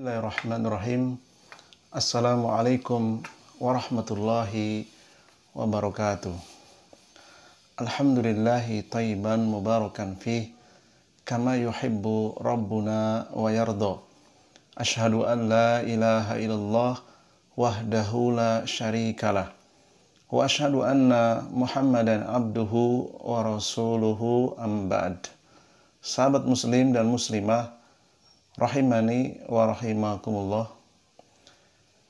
Bismillahirrahmanirrahim. Assalamualaikum warahmatullahi wabarakatuh. Alhamdulillahi tayyiban mubarakan fih kama yuhibbu rabbuna wa yarda. Ashhadu an la ilaha illallah wahdahu la syarikalah. Wa ashhadu anna Muhammadan abduhu wa rasuluhu amba'd. Sahabat muslim dan muslimah, rahimani wa rahimakumullah.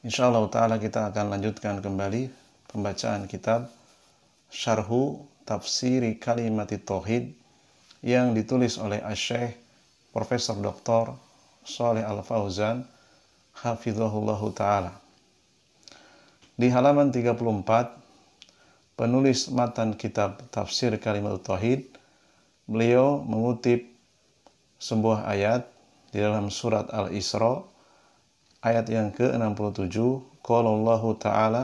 Allah taala kita akan lanjutkan kembali pembacaan kitab Syarhu Tafsiri Kalimati Tauhid yang ditulis oleh Syekh Profesor doktor soleh Al Fauzan hafizahullahu taala. Di halaman 34 penulis matan kitab tafsir kalimat tauhid beliau mengutip sebuah ayat di dalam surat Al-Isra ayat yang ke-67 qala Allah taala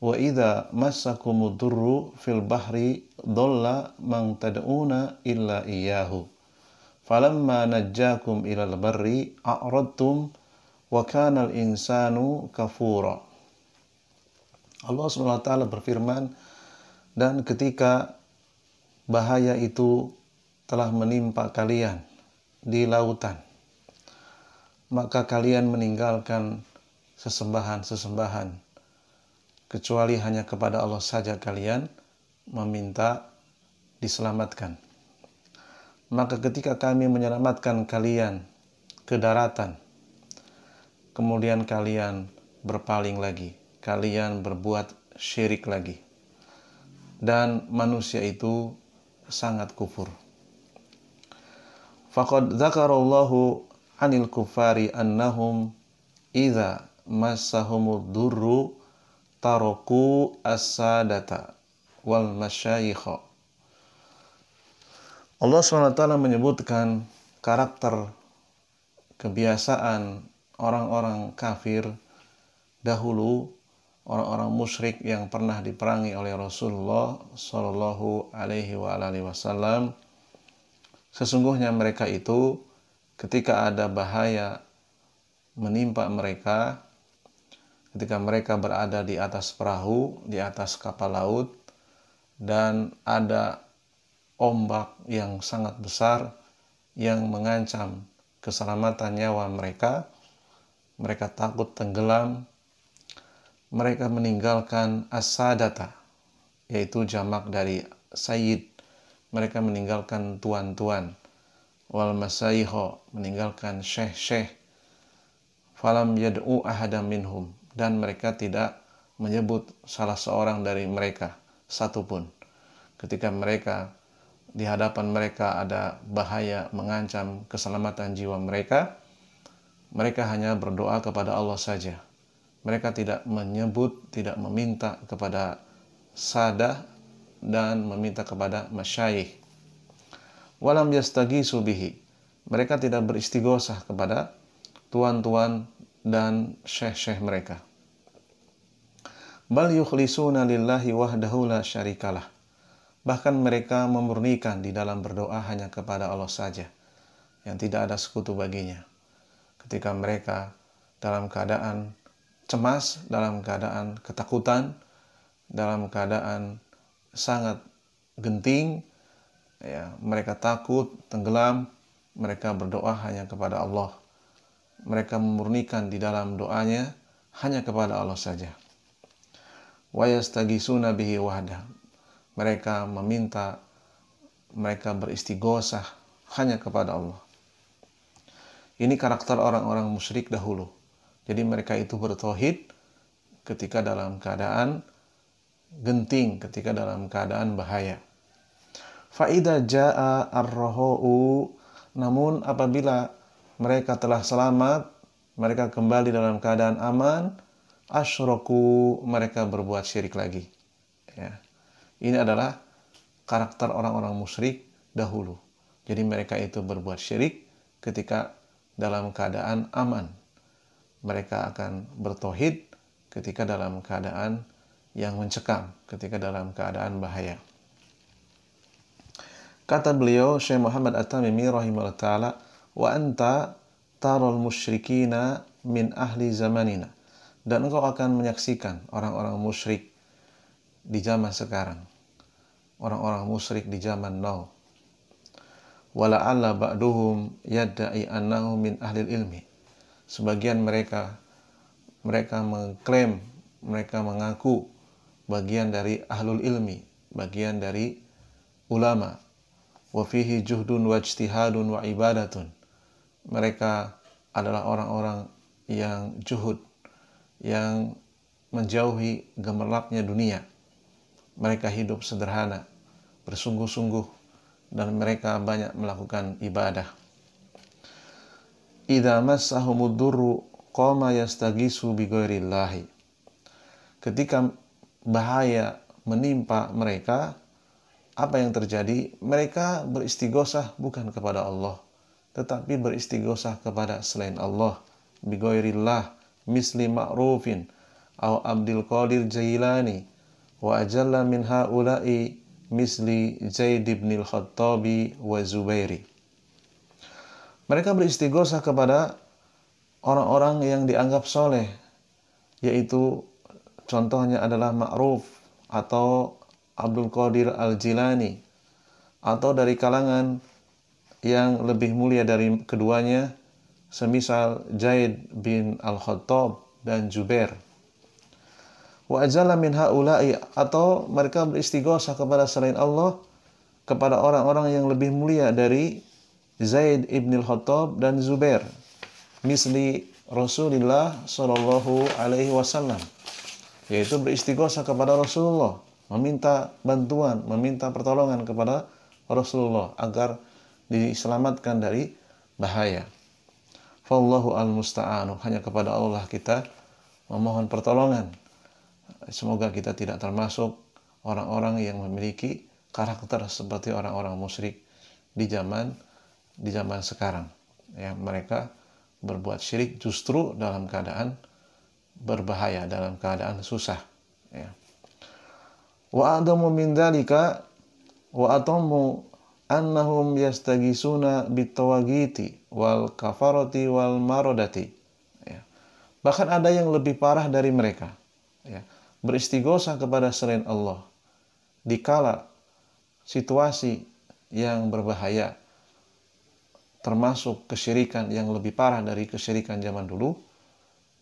wa idza massakumud durru fil bahri dhalla man tad'una illa iyyahu falamma najjakum ilal barri a'radtum wa kana al-insanu kafura Allah Subhanahu wa taala berfirman dan ketika bahaya itu telah menimpa kalian di lautan maka kalian meninggalkan sesembahan-sesembahan, kecuali hanya kepada Allah saja kalian meminta diselamatkan. Maka ketika kami menyelamatkan kalian ke daratan, kemudian kalian berpaling lagi, kalian berbuat syirik lagi. Dan manusia itu sangat kufur. Faqad zakarallahu anil kufari annahum idza massahumud durru taroku asadata wal masyayikha. Allah SWT menyebutkan karakter kebiasaan orang-orang kafir dahulu orang-orang musyrik yang pernah diperangi oleh Rasulullah Shallallahu Alaihi Wasallam sesungguhnya mereka itu ketika ada bahaya menimpa mereka, ketika mereka berada di atas perahu, di atas kapal laut, dan ada ombak yang sangat besar yang mengancam keselamatan nyawa mereka, mereka takut tenggelam, mereka meninggalkan asadata, yaitu jamak dari sayyid. Mereka meninggalkan tuan-tuan wal masayikho meninggalkan syekh-syekh falam yad'u ahadam minhum dan mereka tidak menyebut salah seorang dari mereka satupun ketika mereka di hadapan mereka ada bahaya mengancam keselamatan jiwa mereka mereka hanya berdoa kepada Allah saja mereka tidak menyebut tidak meminta kepada sadah dan meminta kepada masyayikh walam yastagi subihi. Mereka tidak beristighosah kepada tuan-tuan dan syekh-syekh mereka. Bal yukhlisuna lillahi wahdahu la syarikalah. Bahkan mereka memurnikan di dalam berdoa hanya kepada Allah saja, yang tidak ada sekutu baginya. Ketika mereka dalam keadaan cemas, dalam keadaan ketakutan, dalam keadaan sangat genting, ya mereka takut tenggelam mereka berdoa hanya kepada Allah mereka memurnikan di dalam doanya hanya kepada Allah saja wa yastagisuna bihi wahda mereka meminta mereka beristighosah hanya kepada Allah ini karakter orang-orang musyrik dahulu jadi mereka itu bertauhid ketika dalam keadaan genting ketika dalam keadaan bahaya Faidah ja'a arrohou namun apabila mereka telah selamat, mereka kembali dalam keadaan aman, Ashroku mereka berbuat syirik lagi. Ya. Ini adalah karakter orang-orang musyrik dahulu. Jadi mereka itu berbuat syirik ketika dalam keadaan aman. Mereka akan bertohid ketika dalam keadaan yang mencekam, ketika dalam keadaan bahaya. Kata beliau Syekh Muhammad At-Tamimi rahimahullah taala, "Wa anta tarul musyrikina min ahli zamanina." Dan engkau akan menyaksikan orang-orang musyrik di zaman sekarang. Orang-orang musyrik di zaman now. Wala alla ba'duhum yadda'i annahu min ahli ilmi. Sebagian mereka mereka mengklaim, mereka mengaku bagian dari ahlul ilmi, bagian dari ulama, Wafihi juhdun wajtihadun wa ibadatun. Mereka adalah orang-orang yang juhud, yang menjauhi gemerlapnya dunia. Mereka hidup sederhana, bersungguh-sungguh, dan mereka banyak melakukan ibadah. Idza massahumud durru qama yastagisu bighairillah. Ketika bahaya menimpa mereka, apa yang terjadi? Mereka beristighosah bukan kepada Allah, tetapi beristighosah kepada selain Allah. Bigoirillah misli ma'rufin au abdil Qadir Jailani wa ajalla min haula'i misli Zaid ibn al-Khattabi wa Zubairi. Mereka beristighosah kepada orang-orang yang dianggap soleh, yaitu contohnya adalah ma'ruf atau Abdul Qadir Al-Jilani atau dari kalangan yang lebih mulia dari keduanya semisal Zaid bin Al-Khattab dan Jubair. Wa ajala min haula'i atau mereka beristighosah kepada selain Allah kepada orang-orang yang lebih mulia dari Zaid ibn Al-Khattab dan Zubair. Misli Rasulullah Shallallahu alaihi wasallam yaitu beristighosah kepada Rasulullah meminta bantuan, meminta pertolongan kepada Rasulullah agar diselamatkan dari bahaya. Fallahu al-musta'anu. Hanya kepada Allah kita memohon pertolongan. Semoga kita tidak termasuk orang-orang yang memiliki karakter seperti orang-orang musyrik di zaman di zaman sekarang. Ya, mereka berbuat syirik justru dalam keadaan berbahaya, dalam keadaan susah. Ya. Wa adamu min dalika wa atamu annahum yastagisuna bitawagiti wal kafarati wal marodati. Ya. Bahkan ada yang lebih parah dari mereka. Ya. kepada selain Allah. Dikala situasi yang berbahaya termasuk kesyirikan yang lebih parah dari kesyirikan zaman dulu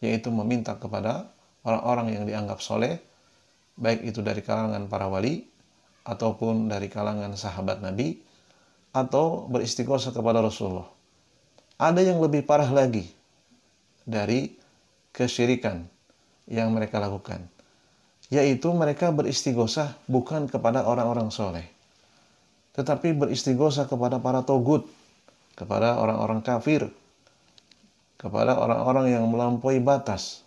yaitu meminta kepada orang-orang yang dianggap soleh baik itu dari kalangan para wali ataupun dari kalangan sahabat Nabi atau beristighosah kepada Rasulullah. Ada yang lebih parah lagi dari kesyirikan yang mereka lakukan, yaitu mereka beristighosah bukan kepada orang-orang soleh, tetapi beristighosah kepada para togut, kepada orang-orang kafir, kepada orang-orang yang melampaui batas.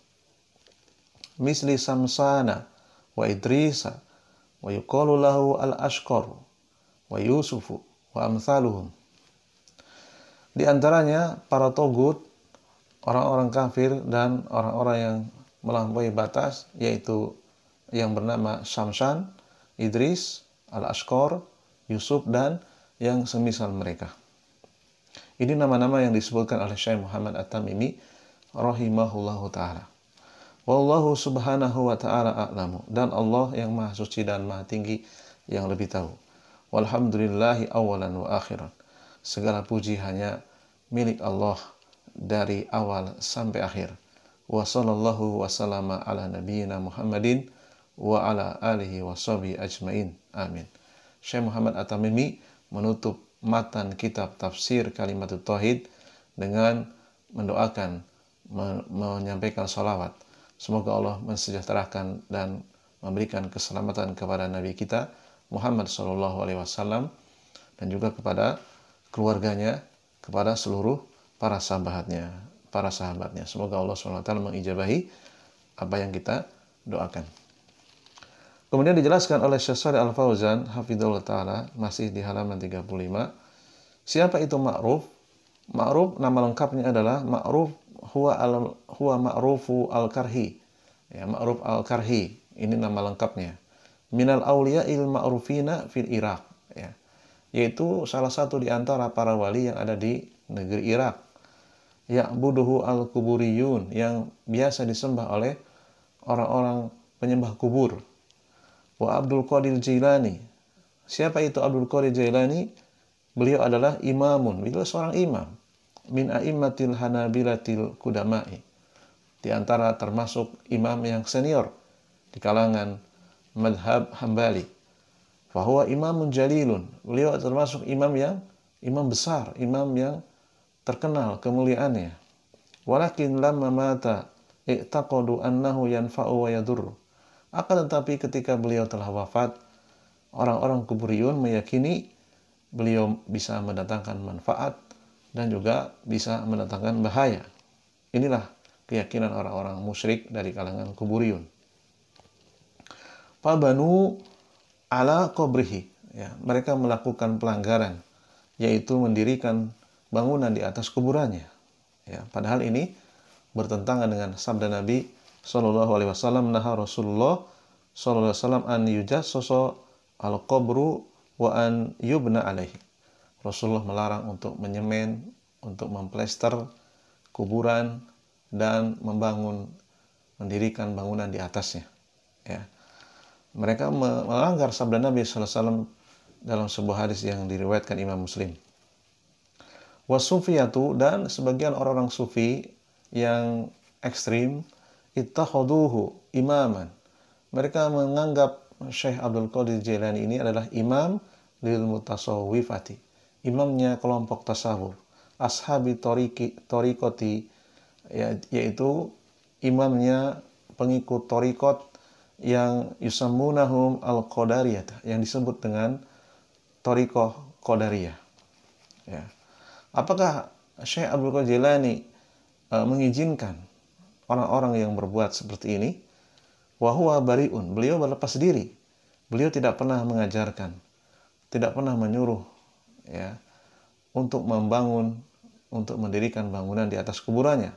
Misli samsana, wa Idrisa wa yuqalu lahu al-ashqar wa Yusuf wa amsaluhum. Di antaranya para togut, orang-orang kafir dan orang-orang yang melampaui batas yaitu yang bernama Samsan, Idris, Al-Ashqor, Yusuf dan yang semisal mereka. Ini nama-nama yang disebutkan oleh Syekh Muhammad At-Tamimi rahimahullahu taala. Wallahu subhanahu wa ta'ala a'lamu. Dan Allah yang maha suci dan maha tinggi yang lebih tahu. Walhamdulillahi awalan wa akhiran. Segala puji hanya milik Allah dari awal sampai akhir. Wa sallallahu wa salama ala nabiyina Muhammadin wa ala alihi wa ajmain. Amin. Syekh Muhammad Atamimi menutup matan kitab tafsir kalimat Tauhid dengan mendoakan, menyampaikan salawat Semoga Allah mensejahterakan dan memberikan keselamatan kepada Nabi kita Muhammad Shallallahu Alaihi Wasallam dan juga kepada keluarganya, kepada seluruh para sahabatnya, para sahabatnya. Semoga Allah SWT mengijabahi apa yang kita doakan. Kemudian dijelaskan oleh Syasari Al-Fauzan, Hafidzul Ta'ala, masih di halaman 35. Siapa itu ma'ruf? Ma'ruf, nama lengkapnya adalah ma'ruf huwa al huwa ma'rufu al karhi ya ma'ruf al karhi ini nama lengkapnya minal aulia il ma'rufina fil Irak ya yaitu salah satu di antara para wali yang ada di negeri Irak ya buduhu al kuburiyun yang biasa disembah oleh orang-orang penyembah kubur wa Abdul Qadir Jilani siapa itu Abdul Qadir Jilani beliau adalah imamun beliau seorang imam min a'immatil hanabilatil kudamai. Di antara termasuk imam yang senior di kalangan madhab hambali. bahwa imam menjalilun Beliau termasuk imam yang imam besar, imam yang terkenal kemuliaannya. Walakin lama mata i'taqadu annahu yanfa'u wa yadurru. Akan tetapi ketika beliau telah wafat, orang-orang kuburiyun meyakini beliau bisa mendatangkan manfaat dan juga bisa mendatangkan bahaya. Inilah keyakinan orang-orang musyrik dari kalangan kuburiyun. Pabanu ala kubrihi. Ya, mereka melakukan pelanggaran, yaitu mendirikan bangunan di atas kuburannya. Ya, padahal ini bertentangan dengan sabda Nabi Shallallahu Alaihi Wasallam, nah Rasulullah Shallallahu Alaihi Wasallam an yujas soso al kubru wa an yubna alaihi Rasulullah melarang untuk menyemen, untuk memplester kuburan dan membangun mendirikan bangunan di atasnya. Ya. Mereka melanggar sabda Nabi SAW dalam sebuah hadis yang diriwayatkan Imam Muslim. Wasufiyatu dan sebagian orang-orang sufi yang ekstrim ittakhaduhu imaman. Mereka menganggap Syekh Abdul Qadir Jailani ini adalah imam lil mutasawwifati imamnya kelompok tasawuf ashabi toriki, torikoti ya, yaitu imamnya pengikut torikot yang yusamunahum al qadariyah yang disebut dengan torikoh qadariyah ya. apakah Syekh Abdul Qajilani e, mengizinkan orang-orang yang berbuat seperti ini wahwa bariun beliau berlepas diri beliau tidak pernah mengajarkan tidak pernah menyuruh ya untuk membangun untuk mendirikan bangunan di atas kuburannya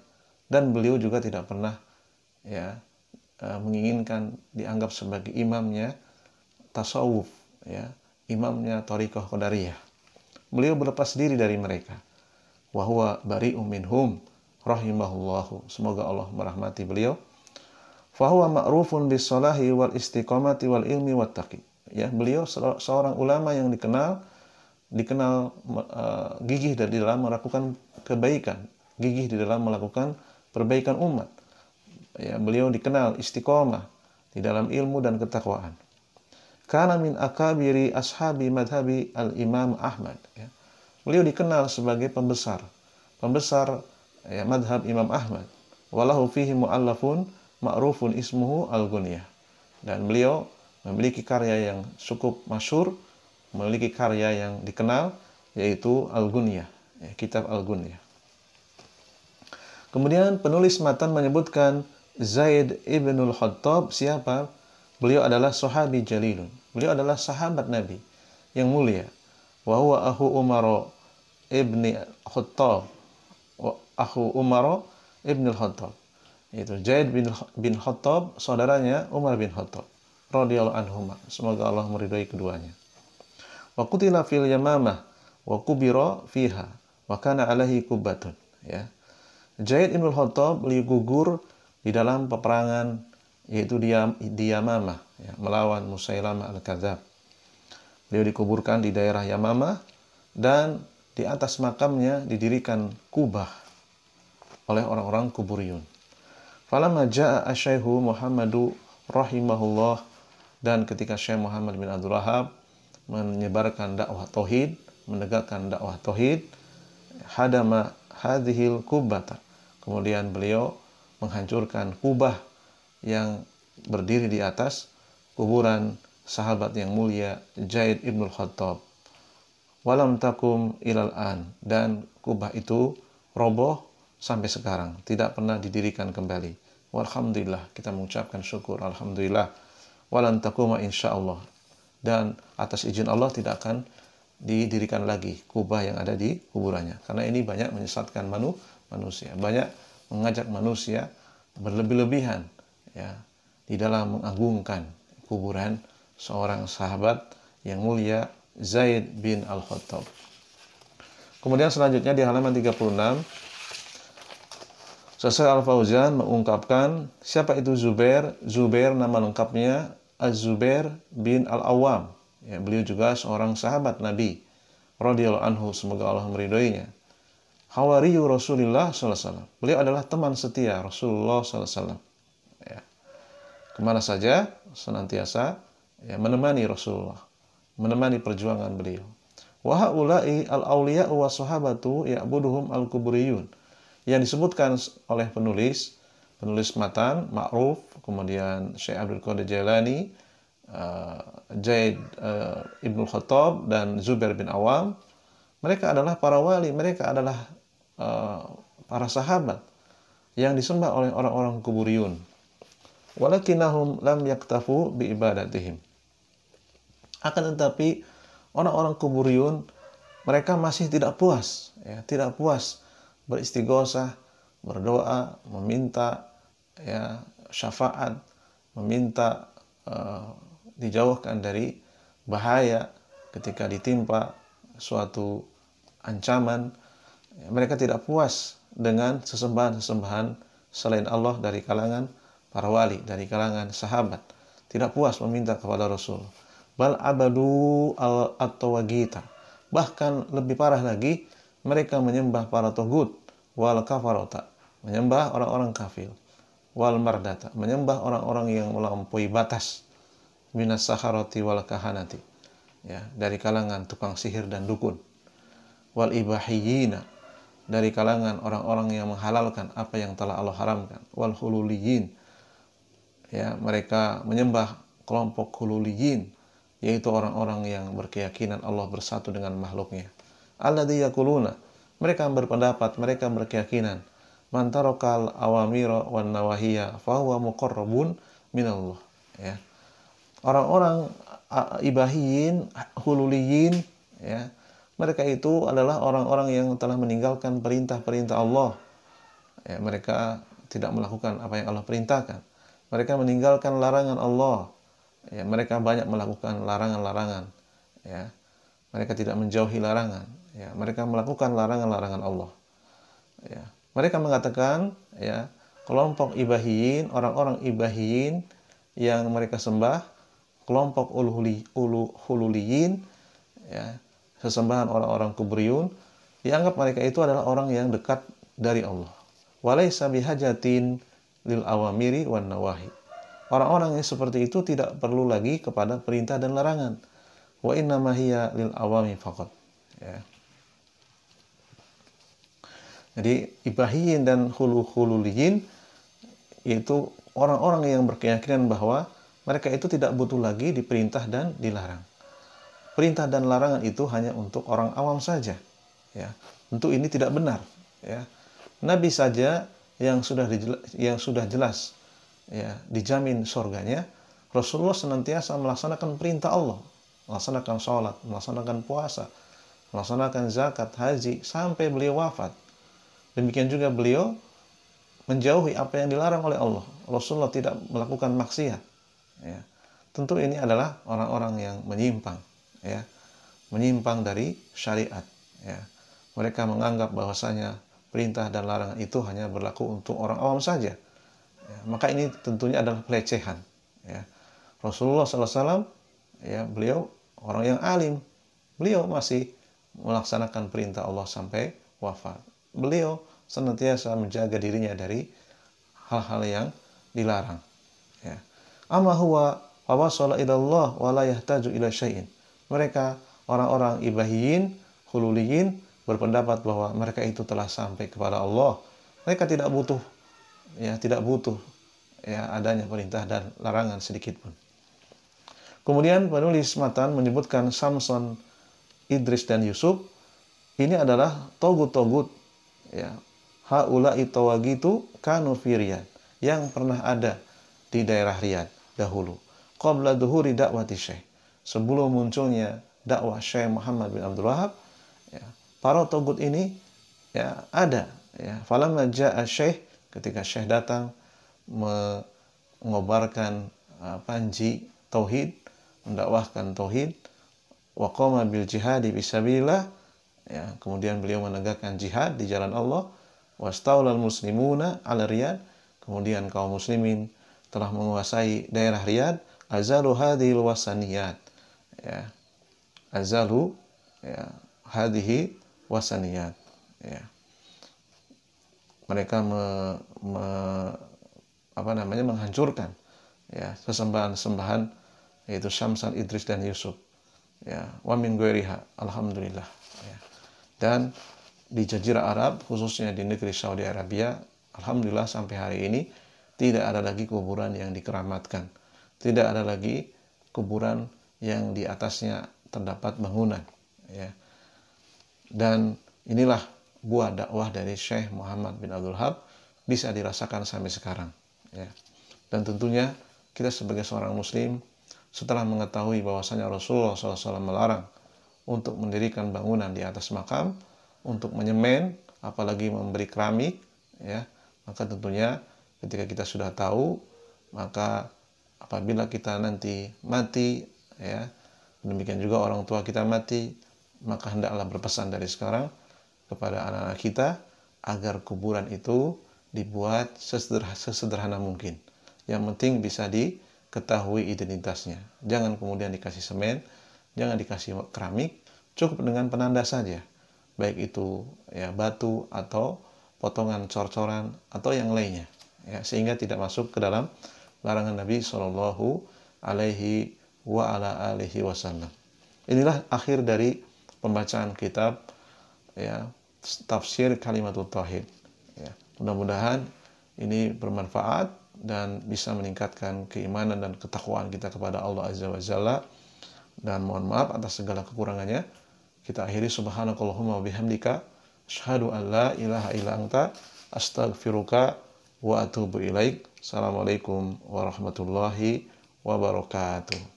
dan beliau juga tidak pernah ya e, menginginkan dianggap sebagai imamnya tasawuf ya imamnya Torikoh Qadariyah beliau berlepas diri dari mereka wahwa bari minhum rahimahullahu semoga Allah merahmati beliau fahuwa ma'rufun bis wal istiqomati wal ilmi wat taqi ya beliau seorang ulama yang dikenal dikenal uh, gigih dari dalam melakukan kebaikan, gigih di dalam melakukan perbaikan umat. Ya, beliau dikenal istiqomah di dalam ilmu dan ketakwaan. Karena min akabiri ashabi madhabi al-imam Ahmad. Ya. Beliau dikenal sebagai pembesar. Pembesar ya, madhab Imam Ahmad. Walahu fihi mu'allafun ma'rufun ismuhu al-gunyah. Dan beliau memiliki karya yang cukup masyur memiliki karya yang dikenal yaitu al ya, kitab Al-Gunyah. Kemudian penulis matan menyebutkan Zaid ibnul Khattab siapa? Beliau adalah sahabi jalilun. Beliau adalah sahabat Nabi yang mulia. Wa huwa ahu Umar ibni Khattab. Wa ahu Umar ibni Khattab. Itu Zaid bin, bin Khattab, saudaranya Umar bin Khattab. Radiyallahu anhuma. Semoga Allah meridhai keduanya wa qutila fil yamamah wa kubira fiha wa kana alaihi kubatun ya Jaid bin Khattab beliau gugur di dalam peperangan yaitu di, di Yamamah ya, melawan Musailamah al-Kadzab beliau dikuburkan di daerah Yamamah dan di atas makamnya didirikan kubah oleh orang-orang kuburiyun falamma jaa asyaihu Muhammadu rahimahullah dan ketika Syekh Muhammad bin Abdul menyebarkan dakwah tohid, menegakkan dakwah tauhid, hadama hadhil kubata. Kemudian beliau menghancurkan kubah yang berdiri di atas kuburan sahabat yang mulia Jaid ibnul Khattab. Walam takum ilal an dan kubah itu roboh sampai sekarang tidak pernah didirikan kembali. Alhamdulillah, kita mengucapkan syukur alhamdulillah. Walan takuma Allah dan atas izin Allah tidak akan didirikan lagi kubah yang ada di kuburannya karena ini banyak menyesatkan manu, manusia banyak mengajak manusia berlebih-lebihan ya di dalam mengagungkan kuburan seorang sahabat yang mulia Zaid bin Al-Khattab. Kemudian selanjutnya di halaman 36 Sesuai Al-Fauzan mengungkapkan siapa itu Zubair? Zubair nama lengkapnya Az-Zubair bin Al-Awwam. Ya, beliau juga seorang sahabat Nabi radhiyallahu anhu semoga Allah meridhoinya. Khawariyu Rasulullah SAW. Beliau adalah teman setia Rasulullah SAW. Ya. Kemana saja senantiasa ya, menemani Rasulullah, menemani perjuangan beliau. Wahaulai al awliyau wa sahabatu ya'buduhum al-kuburiyun. Yang disebutkan oleh penulis, penulis matan Ma'ruf, kemudian Syekh Abdul Qadir Jailani, uh, eh, Jaid uh, eh, Ibnu Khattab dan Zubair bin Awam. Mereka adalah para wali, mereka adalah uh, para sahabat yang disembah oleh orang-orang kuburiyun. Walakinahum lam yaktafu bi ibadatihim. Akan tetapi orang-orang kuburiyun mereka masih tidak puas, ya, tidak puas beristighosah, berdoa, meminta ya syafaat meminta uh, dijauhkan dari bahaya ketika ditimpa suatu ancaman ya, mereka tidak puas dengan sesembahan-sesembahan selain Allah dari kalangan para wali dari kalangan sahabat tidak puas meminta kepada Rasul bal abadu al atawagita bahkan lebih parah lagi mereka menyembah para togut wal kafarota menyembah orang-orang kafir wal mardata menyembah orang-orang yang melampaui batas minas saharati wal kahanati ya dari kalangan tukang sihir dan dukun wal ibahiyina dari kalangan orang-orang yang menghalalkan apa yang telah Allah haramkan wal hululiyin ya mereka menyembah kelompok hululiyin yaitu orang-orang yang berkeyakinan Allah bersatu dengan makhluknya alladhi yakuluna mereka berpendapat mereka berkeyakinan man tarakal awamira wan nawahiya fahuwa muqarrabun minallah ya orang-orang ibahiyin hululiyin ya mereka itu adalah orang-orang yang telah meninggalkan perintah-perintah Allah ya, mereka tidak melakukan apa yang Allah perintahkan mereka meninggalkan larangan Allah ya mereka banyak melakukan larangan-larangan ya mereka tidak menjauhi larangan ya mereka melakukan larangan-larangan Allah ya mereka mengatakan ya kelompok ibahiyin, orang-orang ibahiyin yang mereka sembah, kelompok uluhuli, uluhululiyin ya, sesembahan orang-orang kubriun, dianggap mereka itu adalah orang yang dekat dari Allah. Walaysa bihajatin lil awamiri wan nawahi. Orang-orang yang seperti itu tidak perlu lagi kepada perintah dan larangan. Wa inna mahiya lil awami faqat. Ya. Jadi ibahiyin dan hulu-hululiyin yaitu orang-orang yang berkeyakinan bahwa mereka itu tidak butuh lagi diperintah dan dilarang. Perintah dan larangan itu hanya untuk orang awam saja. Ya, tentu ini tidak benar. Ya, Nabi saja yang sudah yang sudah jelas ya, dijamin surganya, Rasulullah senantiasa melaksanakan perintah Allah, melaksanakan sholat, melaksanakan puasa, melaksanakan zakat, haji, sampai beliau wafat Demikian juga beliau menjauhi apa yang dilarang oleh Allah. Rasulullah tidak melakukan maksiat. Ya. Tentu ini adalah orang-orang yang menyimpang, ya. menyimpang dari syariat. Ya. Mereka menganggap bahwasanya perintah dan larangan itu hanya berlaku untuk orang awam saja. Ya. Maka ini tentunya adalah pelecehan. Ya. Rasulullah SAW, ya, beliau orang yang alim, beliau masih melaksanakan perintah Allah sampai wafat beliau senantiasa menjaga dirinya dari hal-hal yang dilarang. Ya. Amma huwa wa wasala yahtaju ila syai'in. Mereka orang-orang ibahiyin, hululiyin berpendapat bahwa mereka itu telah sampai kepada Allah. Mereka tidak butuh ya tidak butuh ya adanya perintah dan larangan sedikit pun. Kemudian penulis matan menyebutkan Samson, Idris dan Yusuf ini adalah togut-togut ya haula itu kanu yang pernah ada di daerah Riyadh dahulu qabla duhuri dakwati syekh sebelum munculnya dakwah Syekh Muhammad bin Abdul Wahab ya, para togut ini ya ada ya falamma jaa Syekh ketika Syekh datang mengobarkan uh, panji tauhid mendakwahkan tauhid wa qama bil jihadi fisabilillah ya kemudian beliau menegakkan jihad di jalan Allah wastaulal muslimuna ala riyad kemudian kaum muslimin telah menguasai daerah riyad azalu hadhil wasaniyat ya azalu ya hadhi wasaniyat ya mereka me, me, apa namanya menghancurkan ya sesembahan-sembahan yaitu Syamsan Idris dan Yusuf ya wa min alhamdulillah ya dan di Jazirah Arab khususnya di negeri Saudi Arabia alhamdulillah sampai hari ini tidak ada lagi kuburan yang dikeramatkan tidak ada lagi kuburan yang di atasnya terdapat bangunan ya dan inilah buah dakwah dari Syekh Muhammad bin Abdul Hab bisa dirasakan sampai sekarang ya dan tentunya kita sebagai seorang muslim setelah mengetahui bahwasanya Rasulullah SAW melarang untuk mendirikan bangunan di atas makam, untuk menyemen, apalagi memberi keramik, ya, maka tentunya ketika kita sudah tahu, maka apabila kita nanti mati, ya, demikian juga orang tua kita mati, maka hendaklah berpesan dari sekarang kepada anak-anak kita agar kuburan itu dibuat sesederhana, sesederhana mungkin. Yang penting bisa diketahui identitasnya. Jangan kemudian dikasih semen, jangan dikasih keramik, cukup dengan penanda saja, baik itu ya batu atau potongan cor-coran atau yang lainnya, ya, sehingga tidak masuk ke dalam larangan Nabi Shallallahu Alaihi wa ala alihi wasallam. Inilah akhir dari pembacaan kitab ya tafsir kalimatul tauhid. Ya, mudah-mudahan ini bermanfaat dan bisa meningkatkan keimanan dan ketakwaan kita kepada Allah Azza wa Jalla dan mohon maaf atas segala kekurangannya. Kita akhiri subhanakallahumma bihamdika asyhadu an la ilaha illa anta astaghfiruka wa atubu ilaik. Assalamualaikum warahmatullahi wabarakatuh.